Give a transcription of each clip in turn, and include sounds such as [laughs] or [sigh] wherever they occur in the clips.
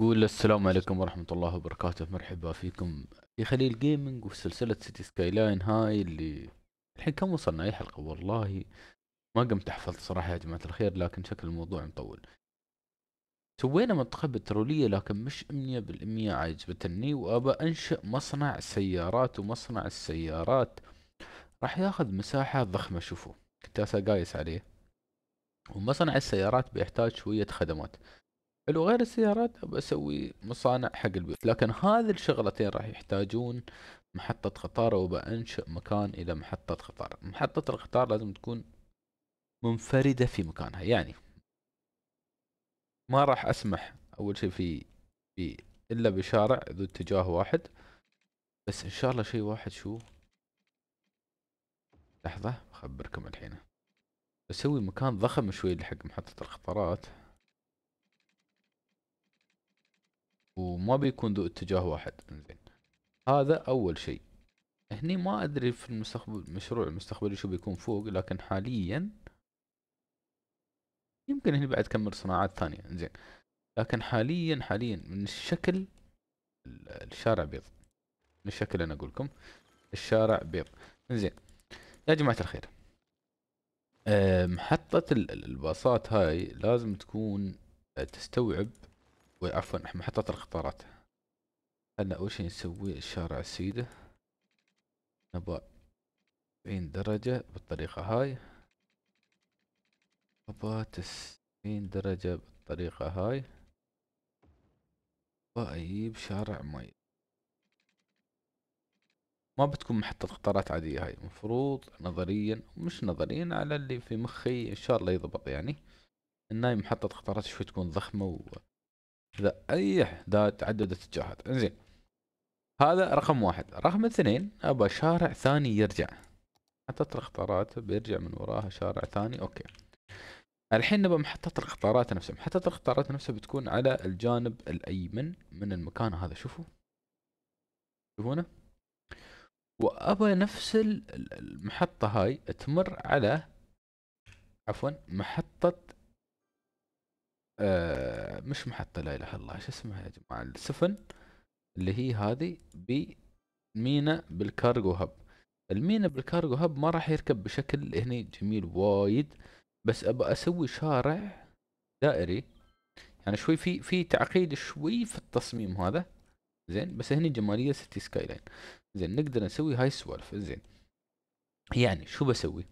قول السلام عليكم ورحمة الله وبركاته مرحبا فيكم في خليل جيمنج وسلسلة سيتي سكاي لاين هاي اللي الحين كم وصلنا اي حلقة والله ما قمت احفظ صراحة يا جماعة الخير لكن شكل الموضوع مطول سوينا منطقة بترولية لكن مش امنية بالامية عجبتني وابى انشئ مصنع سيارات ومصنع السيارات راح ياخذ مساحة ضخمة شوفوا كنت اسا قايس عليه ومصنع السيارات بيحتاج شوية خدمات حلو غير السيارات بسوي مصانع حق البيوت لكن هذه الشغلتين راح يحتاجون محطة قطار وبأنشئ مكان إلى محطة قطار محطة القطار لازم تكون منفردة في مكانها يعني ما راح أسمح أول شيء في في إلا بشارع ذو اتجاه واحد بس إن شاء الله شيء واحد شو لحظة أخبركم الحين بسوي مكان ضخم شوي لحق محطة القطارات وما بيكون ذو اتجاه واحد انزين هذا اول شيء هني ما ادري في المستقبل المشروع المستقبلي شو بيكون فوق لكن حاليا يمكن هني بعد كمل صناعات ثانية انزين لكن حاليا حاليا من الشكل الشارع بيض من الشكل انا اقول لكم الشارع بيض انزين يا جماعة الخير محطة الباصات هاي لازم تكون تستوعب عفوا محطة القطارات هلا أول شي نسوي شارع السيده نبغى تسعين درجة بالطريقة هاي نبغى تسعين درجة بالطريقة هاي وأجيب شارع مي ما بتكون محطة قطارات عادية هاي مفروض نظريا مش نظريا على اللي في مخي إن شاء الله يضبط يعني إنها محطة قطارات شوي تكون ضخمة و... اذا اي ذا تعدد اتجاهات انزين هذا رقم واحد رقم اثنين ابى شارع ثاني يرجع محطة الاختارات بيرجع من وراها شارع ثاني اوكي الحين نبى محطة الاختارات نفسها محطة الاختارات نفسها بتكون على الجانب الايمن من المكان هذا شوفوا شوفونه وابى نفس المحطة هاي تمر على عفوا محطة آه، مش محطة لا إله إلا الله شو اسمها يا جماعة السفن اللي هي هذه بمينا بالكارغو هب المينا بالكارغو هب ما راح يركب بشكل هني جميل وايد بس أبى أسوي شارع دائري يعني شوي في في تعقيد شوي في التصميم هذا زين بس هني جمالية سيتي سكاي لاين زين نقدر نسوي هاي السوالف زين يعني شو بسوي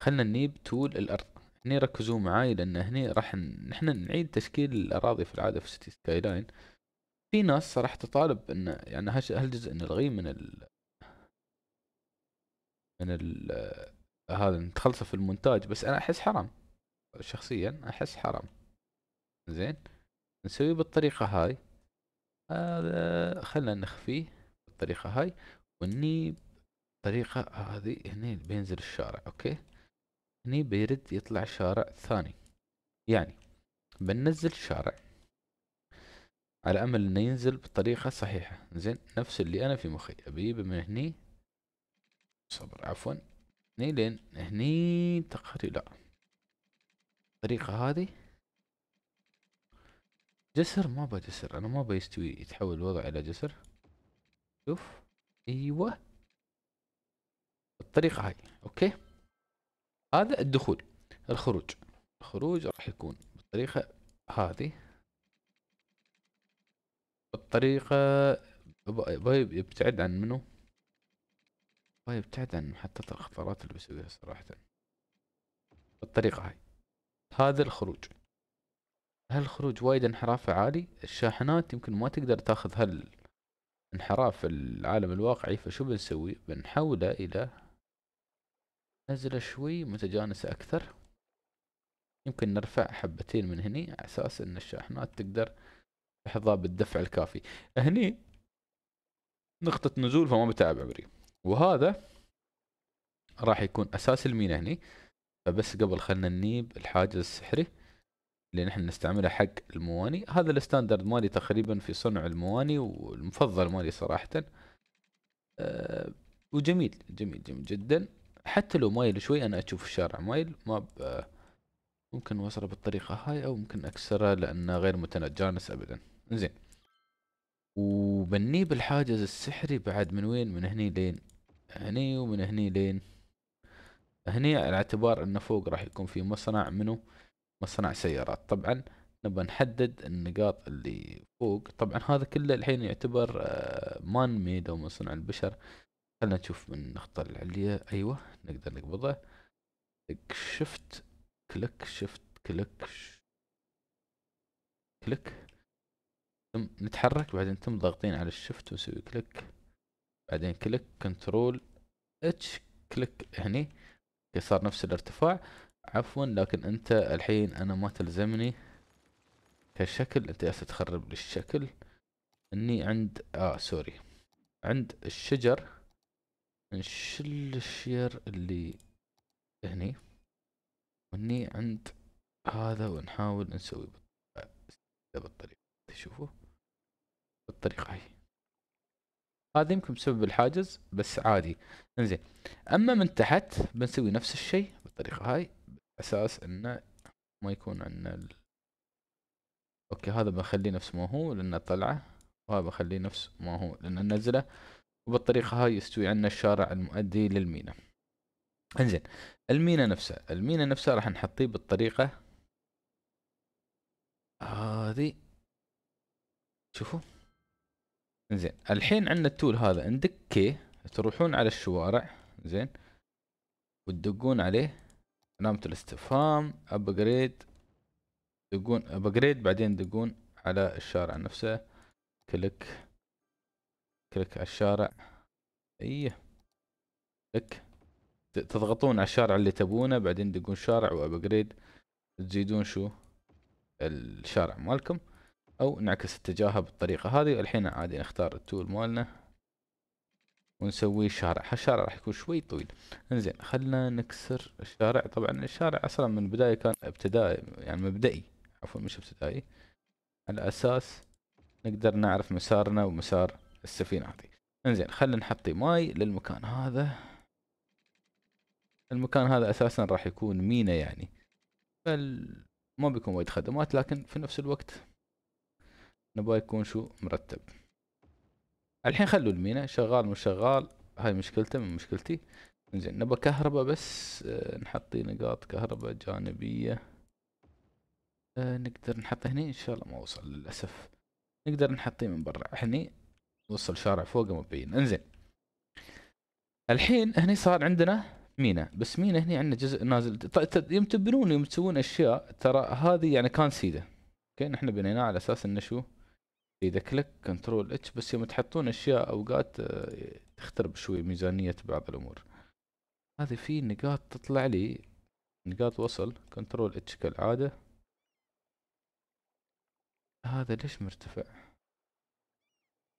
خلنا نجيب تول الأرض هني ركزوا معاي لان هني راح نحن نعيد تشكيل الاراضي في العاده في سيتي سكاي لاين في ناس راح تطالب ان يعني هالجزء نلغيه من ال من ال هذا نتخلصه في المونتاج بس انا احس حرام شخصيا احس حرام زين نسويه بالطريقه هاي هذا خلنا نخفيه بالطريقه هاي والنيب الطريقه هذه هني بينزل الشارع اوكي هني بيرد يطلع شارع ثاني يعني بننزل شارع على امل انه ينزل بطريقه صحيحه زين نفس اللي انا في مخي ابي من هني صبر عفوا هني لين هني تقريبا لا الطريقه هذه جسر ما ابغى جسر انا ما ابغى يستوي يتحول الوضع الى جسر شوف ايوه الطريقه هاي اوكي هذا الدخول الخروج الخروج راح يكون بالطريقة هذه بالطريقة يبتعد عن منو يبتعد عن محطة الخطرات اللي بسويها صراحة بالطريقة هاي هذا الخروج هالخروج وايد انحرافه عالي الشاحنات يمكن ما تقدر تاخذ هال انحراف العالم الواقعي فشو بنسوي بنحوله الى نزلة شوي متجانسة أكثر يمكن نرفع حبتين من هني على أساس أن الشاحنات تقدر تحظى بالدفع الكافي هني نقطة نزول فما بتعب عمري وهذا راح يكون أساس المينا هني فبس قبل خلنا نجيب الحاجز السحري اللي نحن نستعمله حق المواني هذا الستاندرد مالي تقريبا في صنع المواني والمفضل مالي صراحة أه وجميل جميل جميل جدا حتى لو مايل شوي انا اشوف الشارع مايل ما ب... ممكن اوصله بالطريقة هاي او ممكن اكسره لانه غير متجانس ابدا زين وبني بالحاجز السحري بعد من وين من هني لين هني ومن هني لين هني على اعتبار انه فوق راح يكون في مصنع منه مصنع سيارات طبعا نبى نحدد النقاط اللي فوق طبعا هذا كله الحين يعتبر مان آه، ميد او مصنع البشر خلنا نشوف من النقطة العليا أيوة نقدر نقبضه دق شفت كليك شفت كليك كليك ثم نتحرك بعدين تم ضاغطين على الشفت ونسوي كليك بعدين كليك كنترول اتش كليك هني صار نفس الارتفاع عفوا لكن انت الحين انا ما تلزمني كشكل انت جالس تخرب لي الشكل اني عند اه سوري عند الشجر نشل الشير اللي هني وني عند هذا ونحاول نسوي بالطريقة تشوفوا بالطريقة هي هذا يمكن بسبب الحاجز بس عادي انزين اما من تحت بنسوي نفس الشيء بالطريقة هاي اساس انه ما يكون عندنا ال... اوكي هذا بخليه نفس ما هو لانه طلعه وهذا بخليه نفس ما هو لانه نزله وبالطريقة هاي يستوي عنا الشارع المؤدي للمينا انزين المينا نفسه المينا نفسه راح نحطيه بالطريقة هذي شوفوا انزين الحين عندنا التول هذا عندك كي تروحون على الشوارع زين وتدقون عليه علامة الاستفهام ابجريد تدقون ابجريد بعدين تدقون على الشارع نفسه كليك كليك على الشارع ايه كليك تضغطون على الشارع اللي تبونه بعدين تدقون شارع وابجريد تزيدون شو الشارع مالكم او نعكس اتجاهها بالطريقة هذه الحين عادي نختار التول مالنا ونسوي شارع هالشارع راح يكون شوي طويل انزين خلنا نكسر الشارع طبعا الشارع اصلا من البداية كان ابتدائي يعني مبدئي عفوا مش ابتدائي على اساس نقدر نعرف مسارنا ومسار السفينه هذه انزين خلينا نحط ماي للمكان هذا المكان هذا اساسا راح يكون مينا يعني فال ما بيكون وايد خدمات لكن في نفس الوقت نبغى يكون شو مرتب الحين خلوا المينا شغال مش شغال هاي مشكلته من مشكلتي انزين نبغى كهرباء بس آه، نحطي نقاط كهرباء جانبية آه، نقدر نحط هني ان شاء الله ما وصل للأسف نقدر نحطيه من برا هني نص الشارع فوقه مبين انزين الحين هني صار عندنا مينا بس مينا هني عندنا جزء نازل يوم تبنون يوم تسوون اشياء ترى هذه يعني كان سيده اوكي نحن بنيناه على اساس انه شو اذا كليك كنترول اتش بس يوم تحطون اشياء اوقات آه، تخترب شوي ميزانيه بعض الامور هذه في نقاط تطلع لي نقاط وصل كنترول اتش كالعاده هذا ليش مرتفع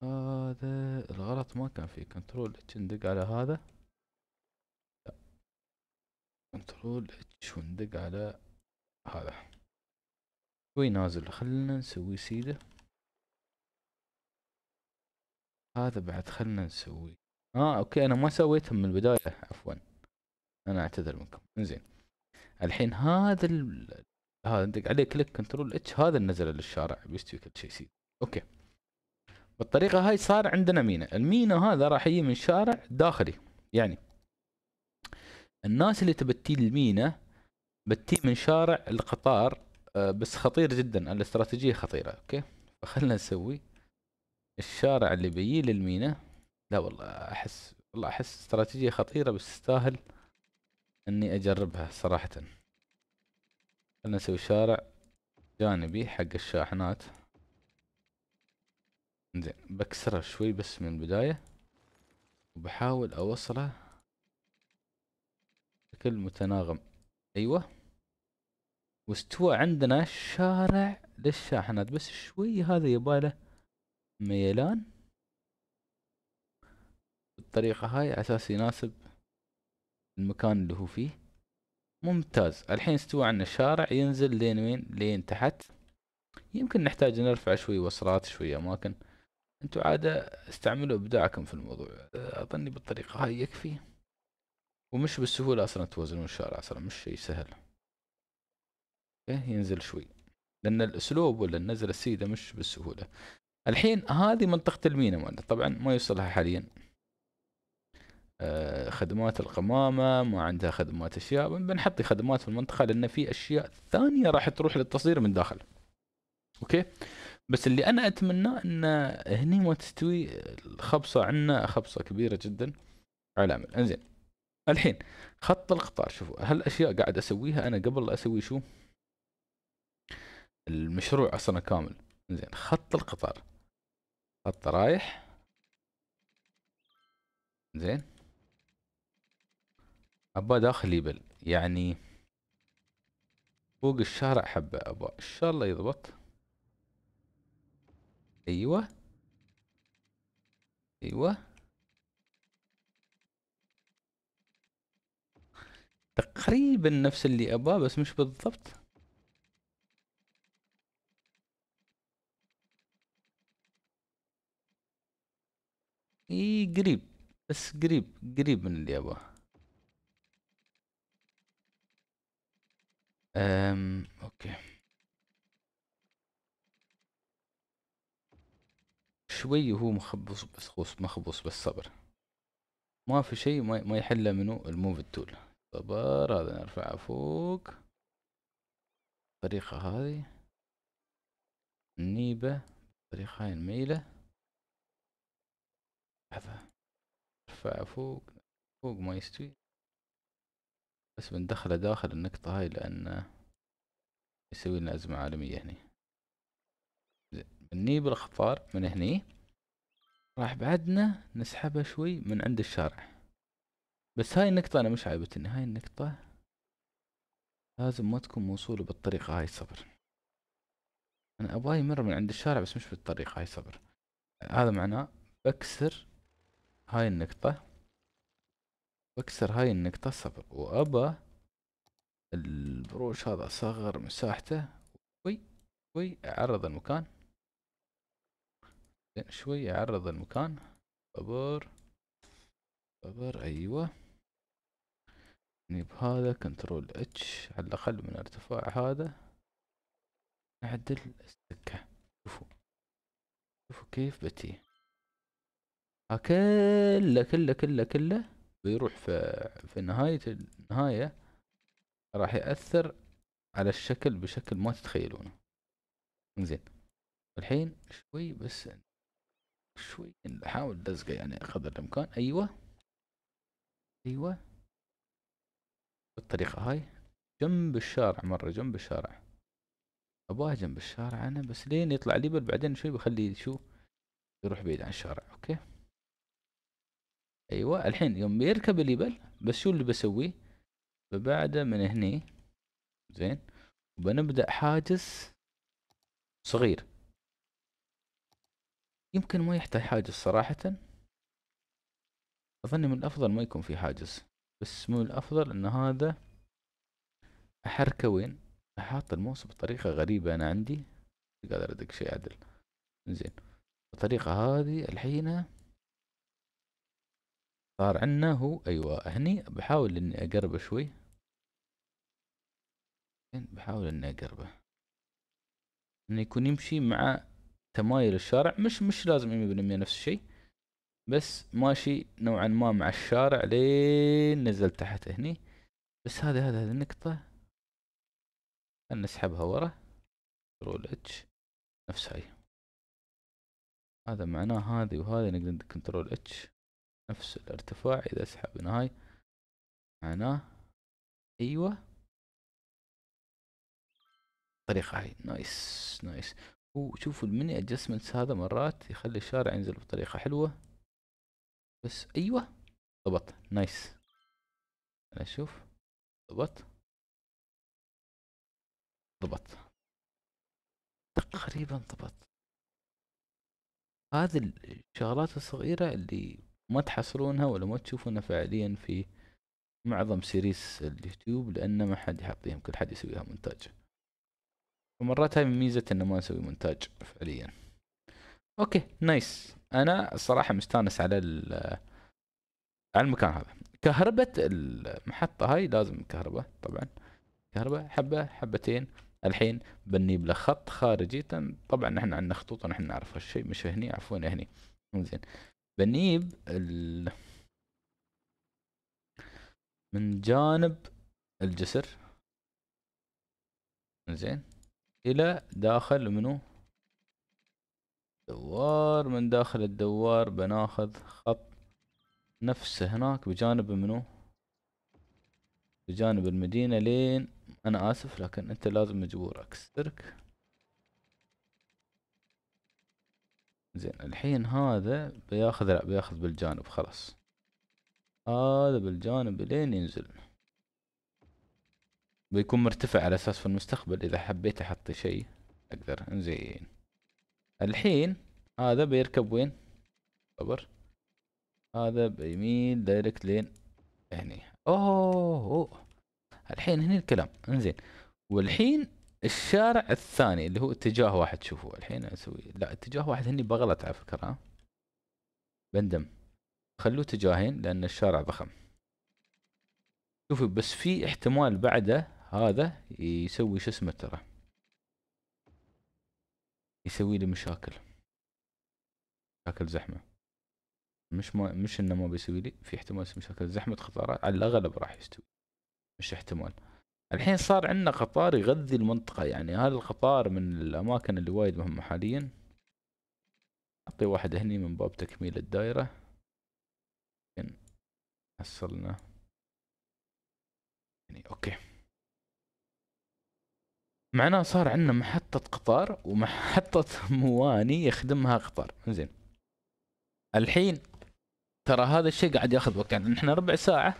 هذا الغلط ما كان فيه كنترول اتش ندق على هذا لا كنترول اتش وندق على هذا شوي نازل خلنا نسوي سيدة هذا بعد خلنا نسوي اه اوكي انا ما سويتهم من البداية عفوا انا اعتذر منكم انزين الحين هذا ال... هذا ندق عليه كليك كنترول اتش هذا نزل للشارع بيستوي كل شيء سيدة اوكي بالطريقه هاي صار عندنا مينا المينا هذا راح يجي من شارع داخلي يعني الناس اللي تبتي المينا بتي من شارع القطار آه، بس خطير جدا الاستراتيجيه خطيره اوكي فخلنا نسوي الشارع اللي بيجي للمينا لا والله احس والله احس استراتيجيه خطيره بس تستاهل اني اجربها صراحه خلنا نسوي شارع جانبي حق الشاحنات زين بكسره شوي بس من البداية وبحاول اوصله بشكل متناغم ايوه واستوى عندنا شارع للشاحنات بس شوي هذا يباله ميلان بالطريقة هاي عساس اساس يناسب المكان اللي هو فيه ممتاز الحين استوى عندنا شارع ينزل لين وين لين تحت يمكن نحتاج نرفع شوي وصلات شوي اماكن انتوا عاده استعملوا ابداعكم في الموضوع اظني بالطريقه هاي يكفي ومش بالسهوله اصلا توازنون الشارع اصلا مش شيء سهل ينزل شوي لان الاسلوب ولا النزله السيده مش بالسهوله الحين هذه منطقه المينا مالنا طبعا ما يوصلها حاليا آه، خدمات القمامة ما عندها خدمات أشياء بنحط خدمات في المنطقة لأن في أشياء ثانية راح تروح للتصدير من داخل أوكي بس اللي انا اتمنى ان هني ما تستوي الخبصه عنا خبصه كبيره جدا على العمل انزين الحين خط القطار شوفوا هالاشياء قاعد اسويها انا قبل اسوي شو المشروع اصلا كامل انزين خط القطار خط رايح زين ابا داخل يبل يعني فوق الشارع حبه ابا ان شاء الله يضبط ايوه ايوه تقريبا نفس اللي اباه بس مش بالضبط اي قريب بس قريب قريب من اللي اباه امم اوكي شوي وهو مخبص بس مخبص بالصبر ما في شيء ما يحله منه الموف تول صبر هذا نرفعه فوق الطريقة هذه نيبة بالطريقة هاي الميلة لحظة نرفعه فوق فوق ما يستوي بس بندخله داخل النقطة هاي لأن يسوي لنا أزمة عالمية هني نجيب الخطار من هني راح بعدنا نسحبه شوي من عند الشارع بس هاي النقطة أنا مش عايبتني هاي النقطة لازم ما تكون موصولة بالطريقة هاي صبر أنا أبغاه يمر من عند الشارع بس مش بالطريقة هاي صبر هذا معناه بكسر هاي النقطة بكسر هاي النقطة صبر وابا البروش هذا أصغر مساحته وي وي أعرض المكان زين شوي اعرض المكان بابر بابر ايوه بهذا كنترول اتش على الاقل من ارتفاع هذا نعدل السكة شوفوا شوفوا كيف بتي ها كله كله كله كله بيروح في في نهاية النهاية راح يأثر على الشكل بشكل ما تتخيلونه زين الحين شوي بس شوي نحاول يعني لزقه يعني قدر الامكان ايوه ايوه بالطريقه هاي جنب الشارع مره جنب الشارع اباها جنب الشارع انا بس لين يطلع ليبل بعدين شوي بخليه شو يروح بعيد عن الشارع اوكي ايوه الحين يوم يركب الليبل بس شو اللي بسويه ببعده من هني زين وبنبدا حاجز صغير يمكن ما يحتاج حاجز صراحة أظن من الأفضل ما يكون في حاجز بس من الأفضل أن هذا أحركه وين أحط الموس بطريقة غريبة أنا عندي قادر أدق شيء عدل زين الطريقة هذه الحين صار عنا هو أيوة هني بحاول إني أقربه شوي بحاول إني أقربه إنه يكون يمشي مع تمايل الشارع مش مش لازم 100% نفس الشيء بس ماشي نوعا ما مع الشارع لين نزل تحت هني بس هذه هذه النقطة خلنا نسحبها ورا كنترول اتش نفس هاي هذا معناه هذه وهذه نقدر كنترول اتش نفس الارتفاع اذا سحبنا هاي معناه ايوه الطريقة هاي نايس نايس وشوفوا المني ادجستمنتس هذا مرات يخلي الشارع ينزل بطريقة حلوة بس ايوه ضبط نايس انا اشوف ضبط ضبط تقريبا ضبط هذه الشغلات الصغيرة اللي ما تحصلونها ولا ما تشوفونها فعليا في معظم سيريس اليوتيوب لأن ما حد يحطيهم كل حد يسويها مونتاج ومرات هاي ميزة انه ما نسوي مونتاج فعليا اوكي نايس انا الصراحة مستانس على على المكان هذا كهربة المحطة هاي لازم كهرباء طبعا كهرباء حبة حبتين الحين بنجيب له خط خارجي طبعا احنا عندنا خطوط ونحن نعرف هالشيء مش هني عفوا هني زين بنجيب ال... من جانب الجسر زين الى داخل منو دوار من داخل الدوار بناخذ خط نفسه هناك بجانب منو بجانب المدينة لين انا اسف لكن انت لازم مجبور اكسرك زين الحين هذا بياخذ لا بياخذ بالجانب خلاص هذا بالجانب لين ينزل بيكون مرتفع على اساس في المستقبل اذا حبيت احط شيء اقدر انزين الحين هذا بيركب وين صبر هذا بيميل دايركت لين هني اوه, أوه. الحين هني الكلام انزين والحين الشارع الثاني اللي هو اتجاه واحد شوفوا الحين اسوي لا اتجاه واحد هني بغلط على فكره بندم خلوه اتجاهين لان الشارع ضخم شوفوا بس في احتمال بعده هذا يسوي شو اسمه ترى يسوي لي مشاكل مشاكل زحمه مش ما مش انه ما بيسوي لي في احتمال مشاكل زحمه قطارات على الاغلب راح يستوي مش احتمال الحين صار عندنا قطار يغذي المنطقة يعني هذا القطار من الأماكن اللي وايد مهمة حاليا أعطي واحد هني من باب تكميل الدائرة حصلنا يعني أوكي معناه صار عندنا محطة قطار ومحطة [laughs] مواني يخدمها قطار زين الحين ترى هذا الشيء قاعد ياخذ وقت يعني احنا ربع ساعة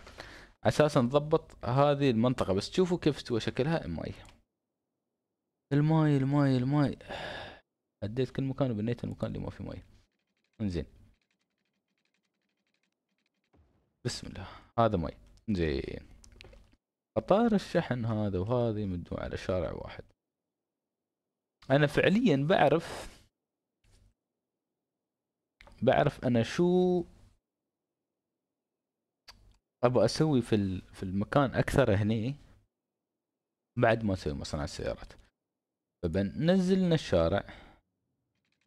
اساسا نضبط هذه المنطقة بس شوفوا كيف استوى شكلها الماي الماي الماي الماي عديت كل مكان وبنيت المكان اللي ما فيه ماي انزين بسم الله هذا ماي زين قطار الشحن هذا وهذا يمدون على شارع واحد انا فعليا بعرف بعرف انا شو ابغى اسوي في في المكان اكثر هني بعد ما اسوي مصنع السيارات فبنزلنا الشارع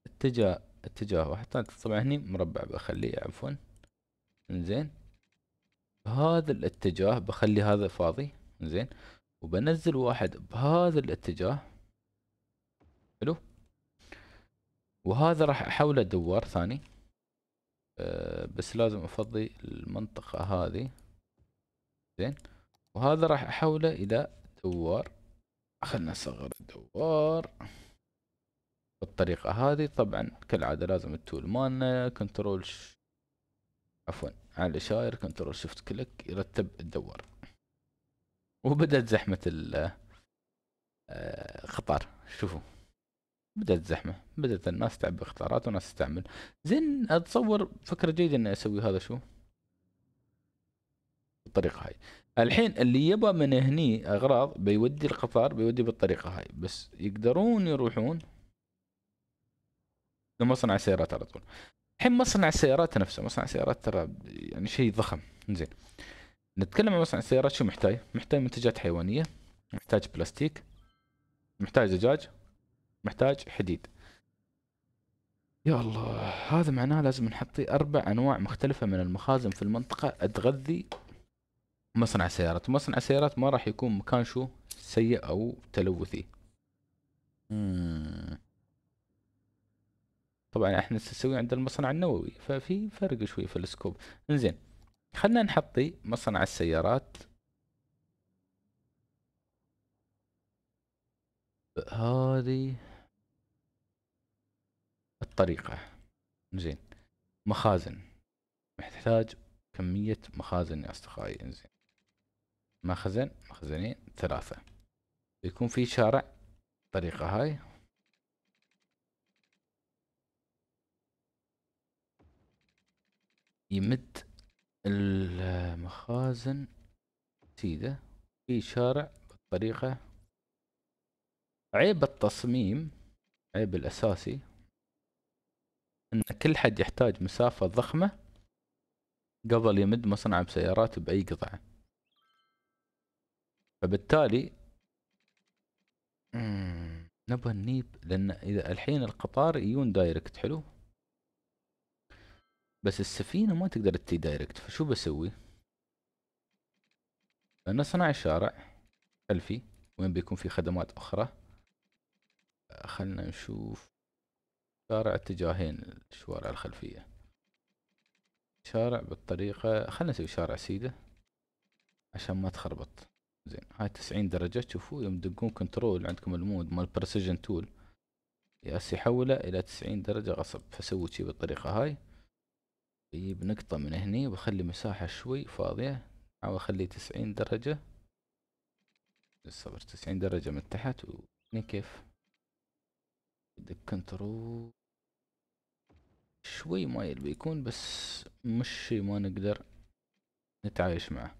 اتجاه اتجاه واحد طبعا هني مربع بخليه عفوا انزين هذا الاتجاه بخلي هذا فاضي زين وبنزل واحد بهذا الاتجاه حلو وهذا راح احوله دوار ثاني أه بس لازم افضي المنطقة هذه زين وهذا راح احوله الى دوار خلنا نصغر الدوار بالطريقة هذه طبعا كالعادة لازم التول مالنا كنترول ش... عفوا على الاشاير كنترول شفت كليك يرتب الدوار وبدأت زحمة القطار آه، شوفوا بدأت زحمة بدأت الناس تعبي اختارات وناس تستعمل زين أتصور فكرة جيدة إني أسوي هذا شو الطريقة هاي الحين اللي يبى من هني أغراض بيودي القطار بيودي بالطريقة هاي بس يقدرون يروحون لمصنع السيارات على طول الحين مصنع السيارات نفسه مصنع السيارات ترى يعني شيء ضخم زين نتكلم عن مصنع السيارات شو محتاج؟ محتاج منتجات حيوانية محتاج بلاستيك محتاج زجاج محتاج حديد يا الله هذا معناه لازم نحطي أربع أنواع مختلفة من المخازن في المنطقة تغذي مصنع سيارات مصنع سيارات ما راح يكون مكان شو سيء أو تلوثي طبعا احنا نسوي عند المصنع النووي ففي فرق شوي في السكوب انزين خلنا نحطي مصنع السيارات بهذه الطريقة زين مخازن محتاج كمية مخازن يا أصدقائي انزين مخزن مخزنين ثلاثة بيكون في شارع طريقة هاي يمد المخازن سيدة في شارع بالطريقة عيب التصميم عيب الأساسي أن كل حد يحتاج مسافة ضخمة قبل يمد مصنع بسيارات بأي قطعة فبالتالي نبغى نجيب لأن إذا الحين القطار يجون دايركت حلو بس السفينة ما تقدر تي دايركت فشو بسوي صنع شارع خلفي وين بيكون في خدمات أخرى آه، خلنا نشوف شارع اتجاهين الشوارع الخلفية شارع بالطريقة خلنا نسوي شارع سيدة عشان ما تخربط زين هاي تسعين درجة شوفوا يوم تدقون كنترول عندكم المود مال بريسيجن تول ياس يحوله إلى تسعين درجة غصب فسوي شي بالطريقة هاي بجيب نقطة من هني وبخلي مساحة شوي فاضية أو أخلي تسعين درجة الصبر تسعين درجة من تحت وهني كيف بدك كنترول شوي مايل بيكون بس مش شي ما نقدر نتعايش معه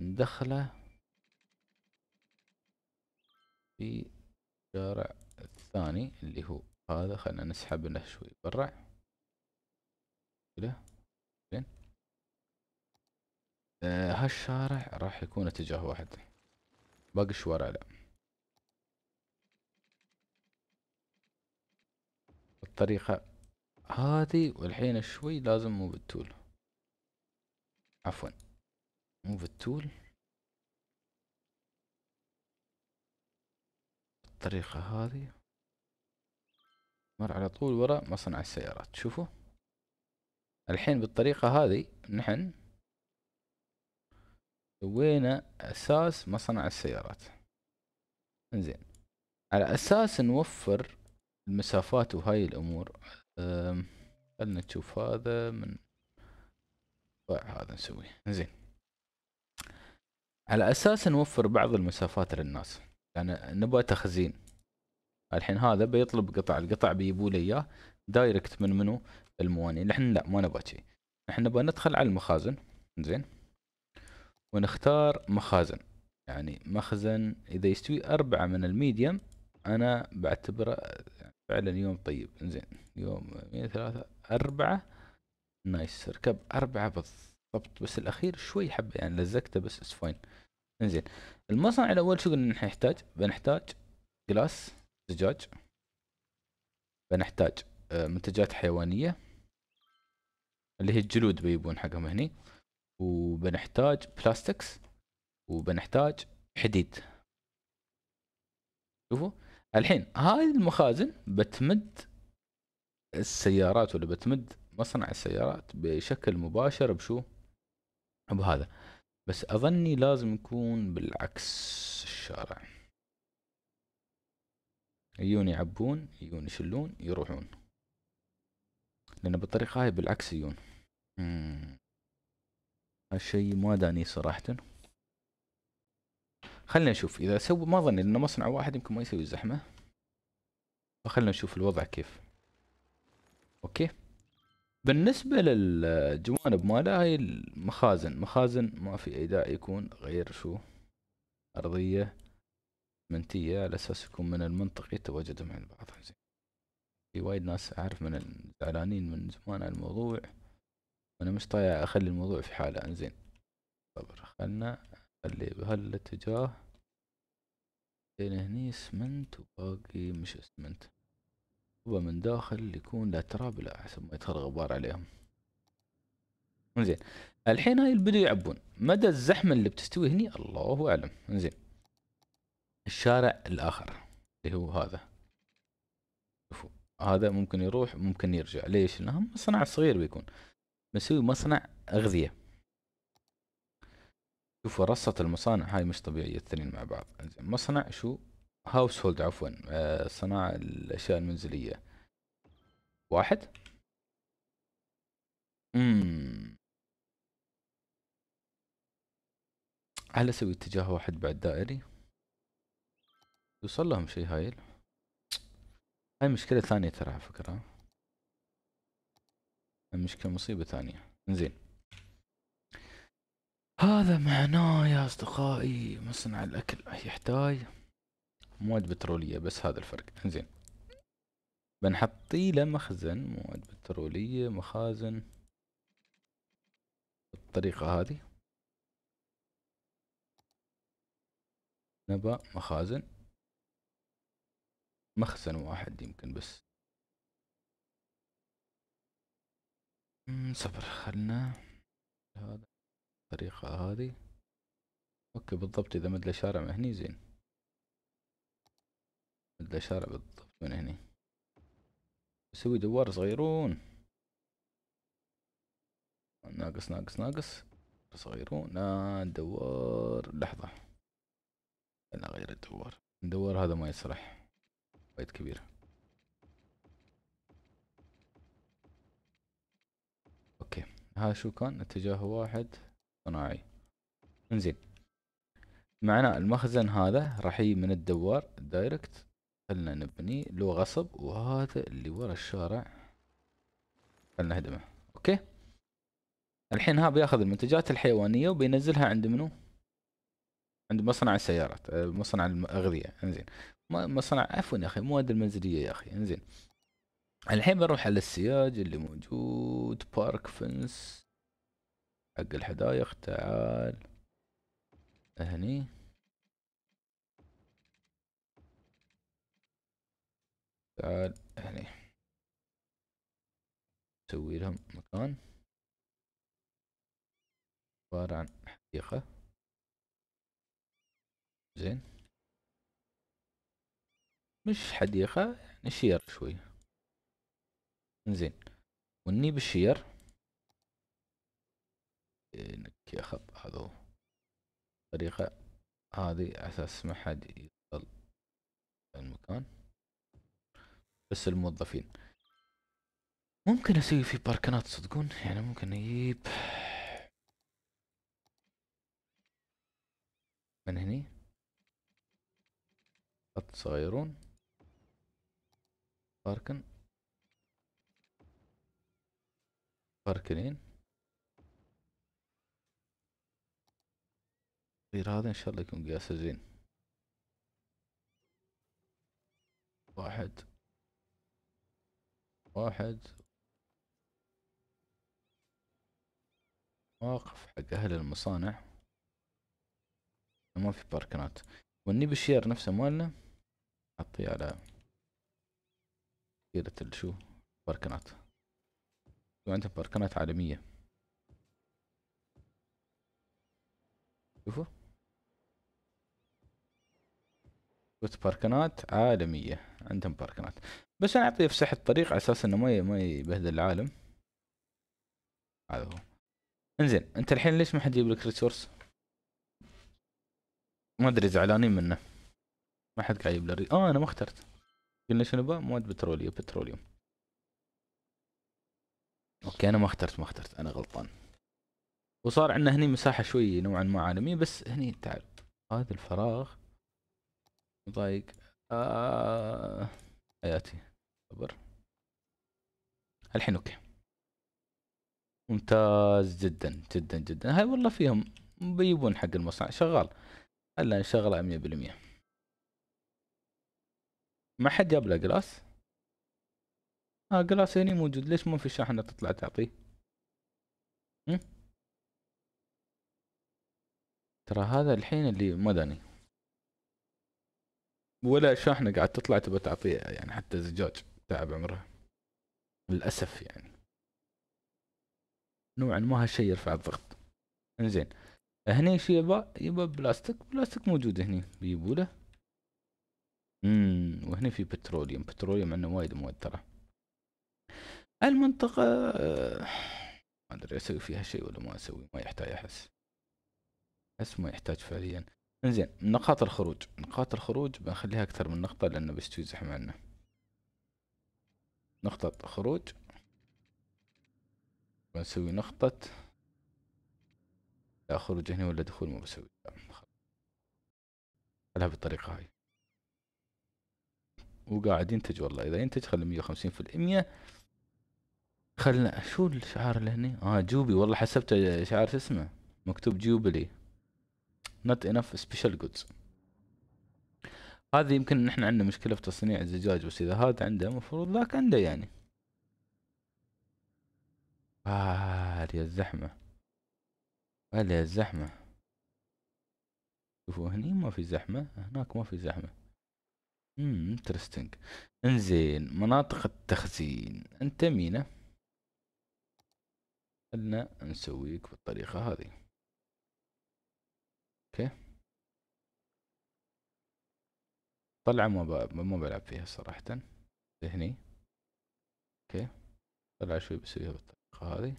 ندخله في الشارع الثاني اللي هو هذا خلنا نسحب له شوي برا كده زين آه هالشارع راح يكون اتجاه واحد باقي الشوارع لا الطريقة هذه والحين شوي لازم مو بالتول عفوا مو بالتول الطريقة هذه مر على طول وراء مصنع السيارات شوفوا الحين بالطريقة هذه نحن سوينا أساس مصنع السيارات انزين على أساس نوفر المسافات وهاي الأمور خلنا نشوف هذا من هذا نسويه إنزين على أساس نوفر بعض المسافات للناس يعني نبغى تخزين الحين هذا بيطلب قطع القطع بيجيبوا لي اياه دايركت من منو الموانئ نحن لا ما نبغى شيء نحن نبغى ندخل على المخازن زين ونختار مخازن يعني مخزن اذا يستوي اربعة من الميديم انا بعتبره فعلا يوم طيب زين يوم مية ثلاثة أربعة نايس ركب أربعة بالضبط بس الأخير شوي حبة يعني لزقته بس اتس فاين انزين المصنع الأول شو قلنا نحتاج بنحتاج جلاس زجاج بنحتاج آه، منتجات حيوانية اللي هي الجلود بيبون حقهم هني وبنحتاج بلاستكس وبنحتاج حديد شوفوا الحين هاي المخازن بتمد السيارات ولا بتمد مصنع السيارات بشكل مباشر بشو بهذا بس اظني لازم يكون بالعكس الشارع يجون يعبون يجون يشلون يروحون لان بالطريقه هاي بالعكس يجون هالشيء ما داني صراحة خلنا نشوف اذا سوى ما ظني انه مصنع واحد يمكن ما يسوي زحمة فخلنا نشوف الوضع كيف اوكي بالنسبة للجوانب ماله هاي المخازن مخازن ما في اي داعي يكون غير شو ارضية منتية على اساس يكون من المنطقي تواجدهم عند بعض زين في وايد ناس اعرف من زعلانين من زمان على الموضوع انا مش طايع اخلي الموضوع في حاله انزين صبر خلنا نخلي بهالاتجاه لين هني اسمنت وباقي مش اسمنت هو من داخل يكون لا تراب لا حسب ما يدخل غبار عليهم زين الحين هاي بدو يعبون مدى الزحمة اللي بتستوي هني الله أعلم زين الشارع الآخر اللي هو هذا شوفوا هذا ممكن يروح ممكن يرجع ليش؟ لأنه صنع صغير بيكون بنسوي مصنع اغذيه شوفوا رصة المصانع هاي مش طبيعية الاثنين مع بعض مصنع شو هاوس هولد عفوا آه، صناعة الأشياء المنزلية واحد امم هل اسوي اتجاه واحد بعد دائري يوصل لهم شيء هايل هاي مشكلة ثانية ترى على فكرة المشكلة مصيبة ثانية زين هذا معناه يا أصدقائي مصنع الأكل يحتاج مواد بترولية بس هذا الفرق زين بنحطي له مخزن مواد بترولية مخازن بالطريقة هذه نبأ مخازن مخزن واحد يمكن بس صبر خلنا هذا الطريقة هذه اوكي بالضبط اذا مد شارع من هني زين مد شارع بالضبط من هني بسوي دوار صغيرون ناقص ناقص ناقص صغيرون آه لحظة انا غير الدوار الدوار هذا ما يصلح وايد كبير ها شو كان اتجاه واحد صناعي انزين معناه المخزن هذا راح يجي من الدوار دايركت خلنا نبني له غصب وهذا اللي ورا الشارع خلنا نهدمه اوكي الحين ها بياخذ المنتجات الحيوانية وبينزلها عند منو عند مصنع السيارات مصنع الأغذية انزين مصنع عفوا يا اخي مواد المنزلية يا اخي انزين الحين بنروح على السياج اللي موجود بارك فنس حق الحدايق تعال هني تعال هني نسوي لهم مكان عبارة عن حديقة زين مش حديقة يعني شير شوي زين وني بالشير إيه، نكي خط هذا هو طريقة هذه أساس ما حد يوصل المكان بس الموظفين ممكن أسوي فيه باركنات تصدقون يعني ممكن أجيب من هني خط صغيرون باركن باركنين غير هذا ان شاء الله يكون قياسه زين واحد واحد مواقف حق اهل المصانع ما في باركنات والنيب الشير نفسه مالنا حطيه على كيرة شو باركنات وانت بأركانات عالمية شوفوا قلت باركنات عالمية عندهم باركنات بس انا اعطيه افسح الطريق على اساس انه ما ما يبهدل العالم هذا هو انزين انت الحين ليش ما حد يجيب لك ريسورس ما ادري زعلانين منه ما حد قاعد يجيب لي اه انا ما اخترت قلنا شنو بقى مواد بتروليوم بتروليوم اوكي انا ما اخترت ما اخترت انا غلطان وصار عندنا هني مساحه شوي نوعا ما عالميه بس هني تعال هذا الفراغ مضايق آه حياتي صبر الحين اوكي ممتاز جدا جدا جدا هاي والله فيهم بيبون حق المصنع شغال هلا شغله 100% ما حد جاب له جلاس اه جلاس هني موجود ليش ما في شاحنة تطلع تعطيه ترى هذا الحين اللي مدني ولا شاحنة قاعد تطلع تبى تعطيه يعني حتى زجاج تعب عمره للأسف يعني نوعا ما هالشي يرفع الضغط انزين هني شي يبى يبى بلاستيك بلاستيك موجود هني بيبوله امم وهني في بتروليوم بتروليوم عندنا وايد مواد ترى المنطقة آه، ما ادري اسوي فيها شيء ولا ما اسوي ما يحتاج احس احس ما يحتاج فعليا انزين نقاط الخروج نقاط الخروج بنخليها اكثر من نقطة لانه بيستوي زحمة عنا نقطة خروج بنسوي نقطة لا خروج هنا ولا دخول ما بسوي خلها بالطريقة هاي وقاعد ينتج والله إذا ينتج خلي مية وخمسين في المية خلنا شو الشعار اللي هني اه جوبي والله حسبته شعار شو اسمه مكتوب جوبلي نوت انف سبيشال جودز هذه يمكن نحن عندنا مشكله في تصنيع الزجاج بس اذا هذا عنده المفروض ذاك عنده يعني آه يا الزحمه قال الزحمه شوفوا هني ما في زحمه هناك ما في زحمه امم انترستنج انزين مناطق التخزين انت مينه ان نسويك بالطريقة هذه اوكي طلعة ما ما بلعب فيها صراحة هني اوكي طلعة شوي بسويها بالطريقة هذه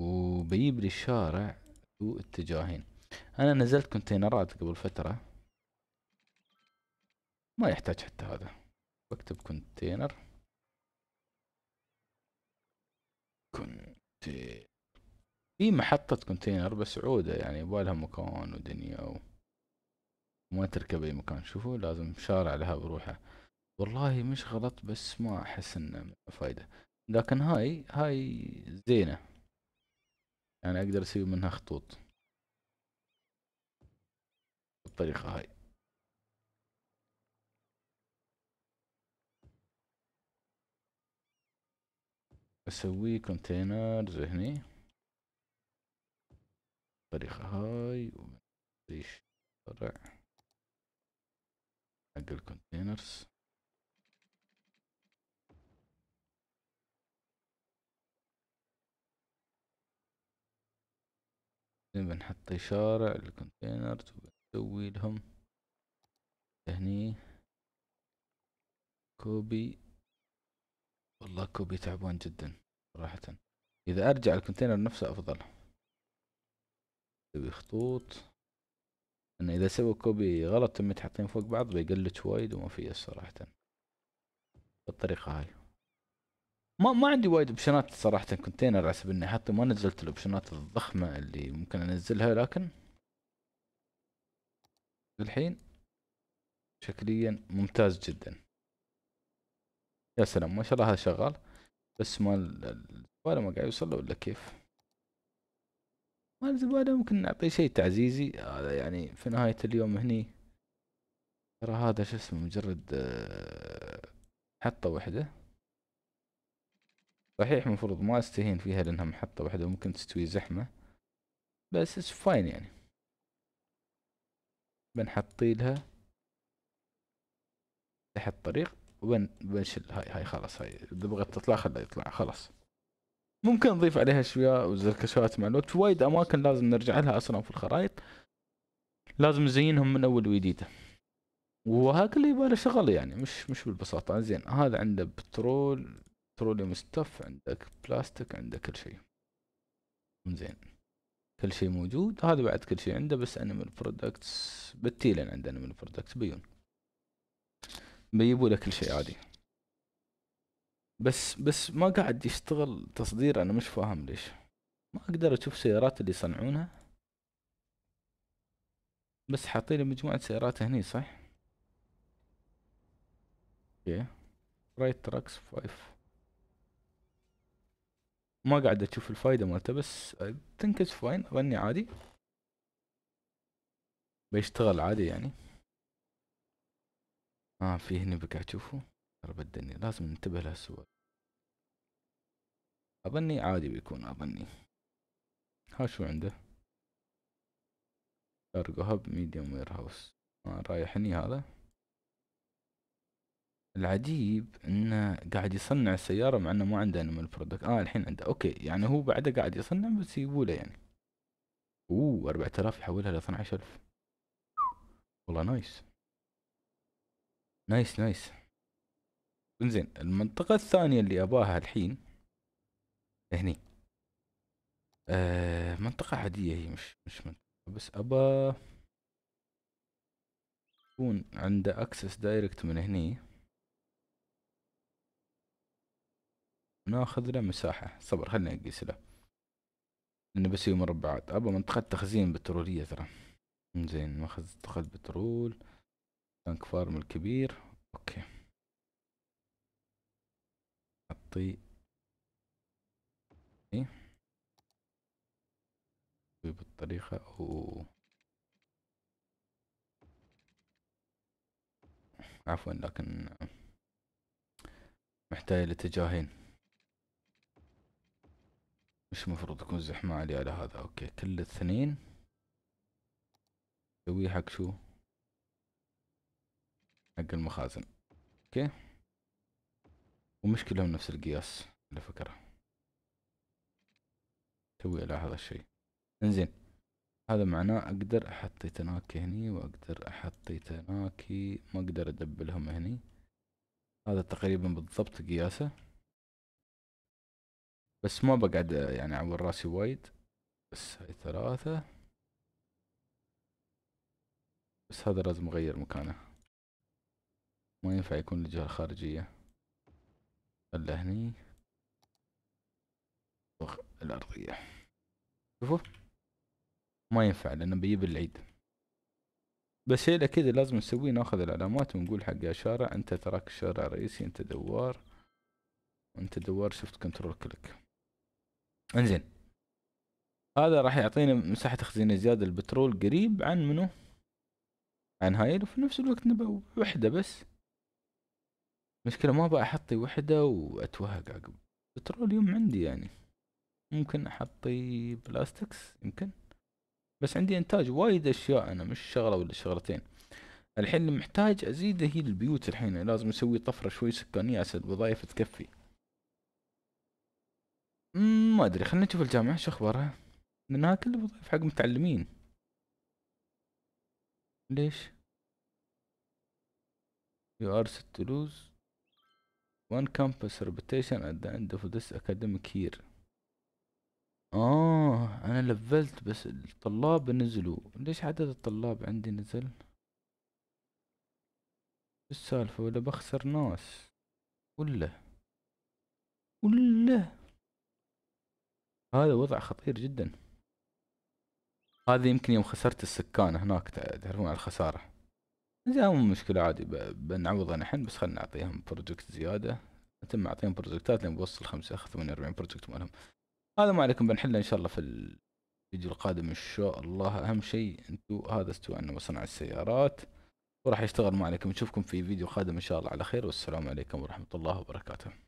وبيجيب لي الشارع ذو اتجاهين انا نزلت كونتينرات قبل فترة ما يحتاج حتى هذا بكتب كونتينر كون في محطة كونتينر بس عودة يعني يبالها مكان ودنيا و... ما تركب اي مكان شوفوا لازم شارع لها بروحه والله مش غلط بس ما احس انه فايدة لكن هاي هاي زينة يعني اقدر اسوي منها خطوط بالطريقة هاي اسوي كونتينرز هني طريقه هاي ليش طلع حق الكونتينرز بنحط شارع الكونتينرز وبنسوي لهم هني كوبي والله كوب يتعبون جدا صراحة إذا أرجع الكونتينر نفسه أفضل أسوي خطوط أنا إذا سوي كوبي غلط تم يتحطين فوق بعض بيقلت وايد وما فيه صراحة بالطريقة هاي ما ما عندي وايد اوبشنات صراحة كونتينر على سبيل اني حاطه ما نزلت الاوبشنات الضخمة اللي ممكن انزلها لكن الحين شكليا ممتاز جدا يا سلام ما شاء الله هذا شغال بس ما الزبالة ما قاعد يوصل ولا كيف ما الزبالة ممكن نعطيه شيء تعزيزي هذا يعني في نهاية اليوم هني ترى هذا شو اسمه مجرد محطة آه، واحدة صحيح المفروض ما استهين فيها لانها محطة واحدة وممكن تستوي زحمة بس اتس فاين يعني بنحطي لها تحت طريق وين بنشل هاي هاي خلاص هاي اذا بغيت تطلع خلها يطلع خلاص ممكن نضيف عليها اشياء وزركشات مع الوقت في وايد اماكن لازم نرجع لها اصلا في الخرائط لازم نزينهم من اول وجديده وهكذا اللي يباله شغل يعني مش مش بالبساطه زين هذا عنده بترول بتروليوم ستاف عندك بلاستيك عندك كل شيء زين كل شيء موجود هذا بعد كل شيء عنده بس انيمال برودكتس بالتيلن عنده انيمال برودكتس بيون بيجيبوا لك كل شيء عادي بس بس ما قاعد يشتغل تصدير انا مش فاهم ليش ما اقدر اشوف سيارات اللي يصنعونها بس حاطين مجموعة سيارات هني صح اوكي رايت تراكس فايف ما قاعد اشوف الفايدة مالته بس تنكس فاين اغني عادي بيشتغل عادي يعني اه في هنا بقى تشوفوا ترى بدلني لازم ننتبه لهالسوالف اظني عادي بيكون اظني ها شو عنده كارجو هب ميديوم وير هاوس آه رايحني هذا العجيب انه قاعد يصنع السيارة مع انه ما عنده انيمال برودكت اه الحين عنده اوكي يعني هو بعده قاعد يصنع بس يبوله يعني اوه 4000 يحولها ل 12000 والله نايس نايس نايس انزين المنطقة الثانية اللي أباها الحين هني آه منطقة عادية هي مش مش منطقة بس أبا يكون عنده أكسس دايركت من هني ناخذ له مساحة صبر خلنا نقيس له إنه بس هي مربعات أبا منطقة تخزين بترولية ترى انزين زين مخزن بترول تانك فارم الكبير اوكي حطي ايه بالطريقة اوه عفوا لكن محتاج لاتجاهين مش مفروض تكون زحمة علي على هذا اوكي كل الاثنين سوي حق شو حق المخازن اوكي ومش كلهم نفس القياس على فكرة توي هذا الشيء انزين هذا معناه اقدر احط تناكي هني واقدر احط تناكي ما اقدر ادبلهم هني هذا تقريبا بالضبط قياسه بس ما بقعد يعني اعور راسي وايد بس هاي ثلاثة بس هذا لازم اغير مكانه ما ينفع يكون الجهة الخارجية خله هني الأرضية شوفوا ما ينفع لأنه بيجيب العيد بس شيء كذا لازم نسويه ناخذ العلامات ونقول حق الشارع أنت تراك الشارع الرئيسي أنت دوار أنت دوار شفت كنترول كليك انزين هذا راح يعطينا مساحة تخزين زيادة البترول قريب عن منو عن هاي وفي نفس الوقت نبى وحدة بس مشكلة ما ابغى احطي وحدة واتوهق عقب بتروليوم عندي يعني ممكن احطي بلاستكس يمكن بس عندي انتاج وايد اشياء انا مش شغلة ولا شغلتين الحين اللي محتاج ازيده هي البيوت الحين لازم اسوي طفرة شوي سكانية عشان الوظائف تكفي ما ادري خلينا نشوف الجامعة شو اخبارها لانها كل الوظائف حق متعلمين ليش؟ يو ار ست لوز one campus reputation at the end of this academic year اه انا لفلت بس الطلاب نزلوا ليش عدد الطلاب عندي نزل شو السالفة ولا بخسر ناس ولا ولا هذا وضع خطير جدا هذا يمكن يوم خسرت السكان هناك تعرفون على الخسارة لا مو مشكلة عادي ب- بنعوضها نحن بس خلنا نعطيهم بروجكت زيادة تم أعطيهم بروجكتات لين بوصل خمسة ثمانية 48 بروجكت مالهم هذا ما عليكم بنحله إن شاء الله في الفيديو القادم إن شاء الله أهم شيء أنتو هذا استوى عنا مصنع السيارات وراح يشتغل ما عليكم نشوفكم في فيديو قادم إن شاء الله على خير والسلام عليكم ورحمة الله وبركاته